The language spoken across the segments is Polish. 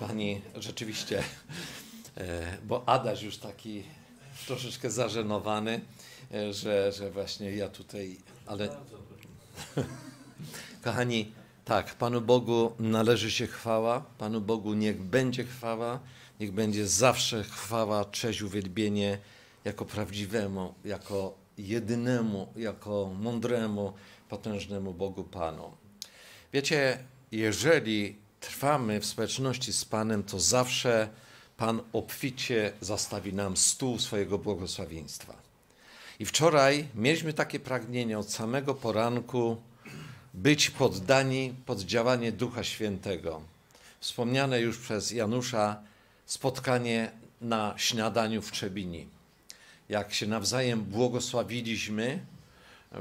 Pani rzeczywiście, e, bo Adaś już taki troszeczkę zażenowany, e, że, że właśnie ja tutaj, ale... Kochani, tak, Panu Bogu należy się chwała, Panu Bogu niech będzie chwała, niech będzie zawsze chwała, cześć, uwielbienie jako prawdziwemu, jako jedynemu, jako mądremu, potężnemu Bogu Panu. Wiecie, jeżeli trwamy w społeczności z Panem, to zawsze Pan obficie zastawi nam stół swojego błogosławieństwa. I wczoraj mieliśmy takie pragnienie od samego poranku być poddani pod działanie Ducha Świętego. Wspomniane już przez Janusza spotkanie na śniadaniu w Trzebini. Jak się nawzajem błogosławiliśmy,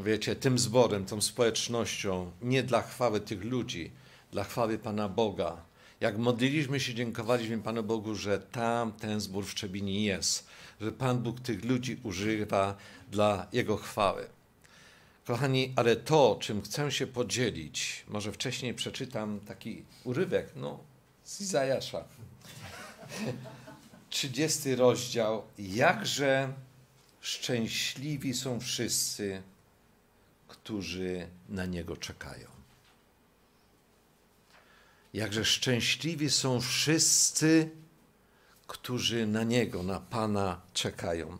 wiecie, tym zborem, tą społecznością, nie dla chwały tych ludzi, dla chwały Pana Boga. Jak modliliśmy się, dziękowaliśmy Panu Bogu, że tam ten zbór w Czebini jest, że Pan Bóg tych ludzi używa dla Jego chwały. Kochani, ale to, czym chcę się podzielić, może wcześniej przeczytam taki urywek, no, z Izajasza. 30 rozdział. Jakże szczęśliwi są wszyscy, którzy na Niego czekają. Jakże szczęśliwi są wszyscy, którzy na Niego, na Pana czekają.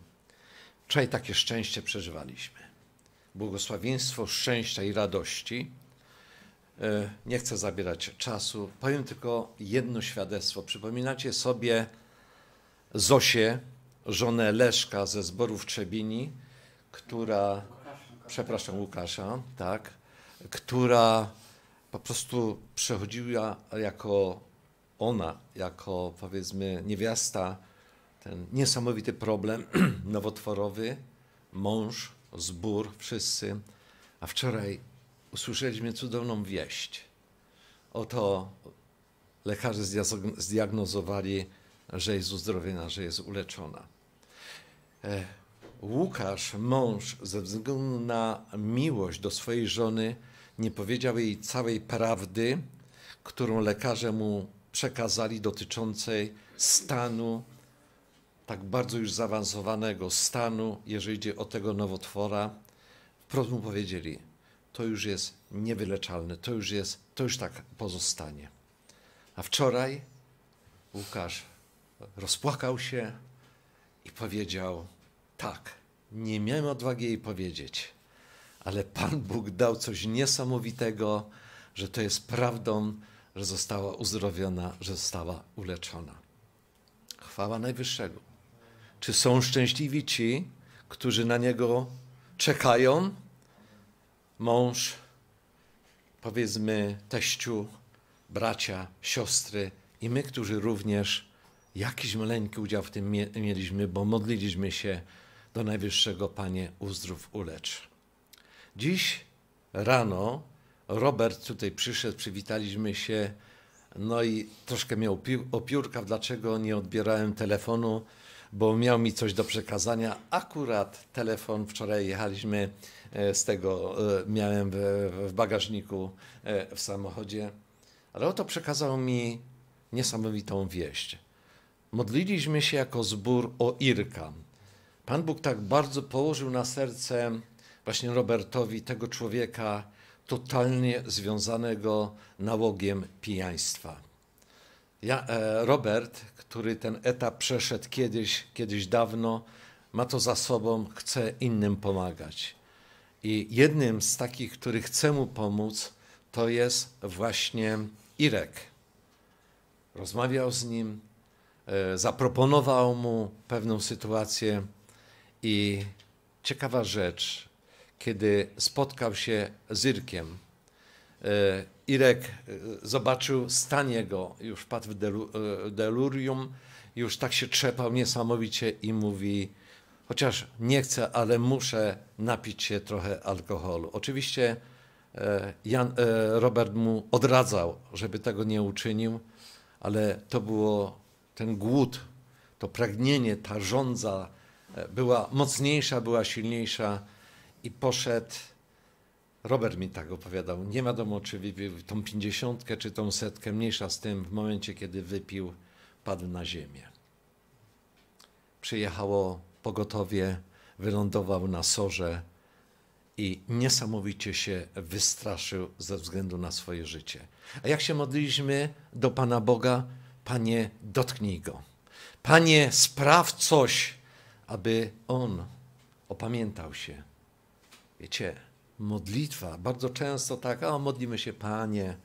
Wczoraj takie szczęście przeżywaliśmy. Błogosławieństwo szczęścia i radości. E, nie chcę zabierać czasu. Powiem tylko jedno świadectwo. Przypominacie sobie Zosię, żonę Leszka ze zborów Trzebini, która. Przepraszam, Łukasza, tak. Która po prostu przechodziła jako ona, jako powiedzmy niewiasta, ten niesamowity problem nowotworowy, mąż, zbór, wszyscy. A wczoraj usłyszeliśmy cudowną wieść. Oto lekarze zdiagnozowali, że jest uzdrowiona, że jest uleczona. E, Łukasz, mąż, ze względu na miłość do swojej żony, nie powiedział jej całej prawdy, którą lekarze mu przekazali dotyczącej stanu, tak bardzo już zaawansowanego stanu, jeżeli idzie o tego nowotwora. Wprost mu powiedzieli, to już jest niewyleczalne, to już jest, to już tak pozostanie. A wczoraj Łukasz rozpłakał się i powiedział, tak, nie miałem odwagi jej powiedzieć ale Pan Bóg dał coś niesamowitego, że to jest prawdą, że została uzdrowiona, że została uleczona. Chwała Najwyższego. Czy są szczęśliwi ci, którzy na Niego czekają? Mąż, powiedzmy, teściu, bracia, siostry i my, którzy również jakiś maleńki udział w tym mieliśmy, bo modliliśmy się do Najwyższego Panie, uzdrów, ulecz. Dziś rano Robert tutaj przyszedł, przywitaliśmy się, no i troszkę miał opiórka, dlaczego nie odbierałem telefonu, bo miał mi coś do przekazania. Akurat telefon, wczoraj jechaliśmy e, z tego, e, miałem w bagażniku e, w samochodzie, ale oto przekazał mi niesamowitą wieść. Modliliśmy się jako zbór o Irka. Pan Bóg tak bardzo położył na serce właśnie Robertowi tego człowieka totalnie związanego nałogiem pijaństwa. Ja, e, Robert, który ten etap przeszedł kiedyś, kiedyś dawno, ma to za sobą, chce innym pomagać. I jednym z takich, który chce mu pomóc, to jest właśnie Irek. Rozmawiał z nim, e, zaproponował mu pewną sytuację i ciekawa rzecz, kiedy spotkał się z Irkiem. E, Irek e, zobaczył stan jego, już padł w e, delurium, już tak się trzepał niesamowicie i mówi, chociaż nie chcę, ale muszę napić się trochę alkoholu. Oczywiście Jan, Robert mu odradzał, żeby tego nie uczynił, ale to było ten głód, to pragnienie, ta żądza była mocniejsza, była silniejsza i poszedł. Robert mi tak opowiadał. Nie wiadomo, czy wypił tą pięćdziesiątkę, czy tą setkę, mniejsza z tym, w momencie, kiedy wypił, padł na ziemię. Przyjechało pogotowie, wylądował na sorze i niesamowicie się wystraszył ze względu na swoje życie. A jak się modliliśmy do Pana Boga, Panie, dotknij go. Panie, spraw coś, aby on opamiętał się Wiecie, modlitwa, bardzo często tak, o modlimy się Panie,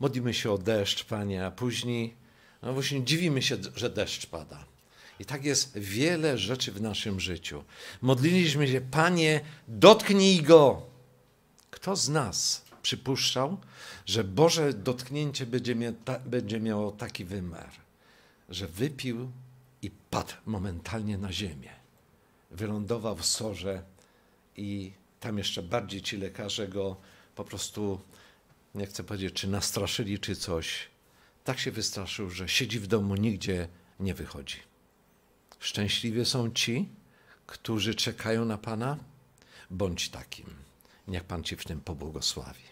modlimy się o deszcz Panie, a później, no właśnie dziwimy się, że deszcz pada. I tak jest wiele rzeczy w naszym życiu. Modliliśmy się, Panie, dotknij go. Kto z nas przypuszczał, że Boże dotknięcie będzie, mia ta, będzie miało taki wymiar, że wypił i padł momentalnie na ziemię. Wylądował w sorze i tam jeszcze bardziej ci lekarze go po prostu, nie chcę powiedzieć, czy nastraszyli, czy coś. Tak się wystraszył, że siedzi w domu, nigdzie nie wychodzi. Szczęśliwie są ci, którzy czekają na Pana, bądź takim. Niech Pan Ci w tym pobłogosławi.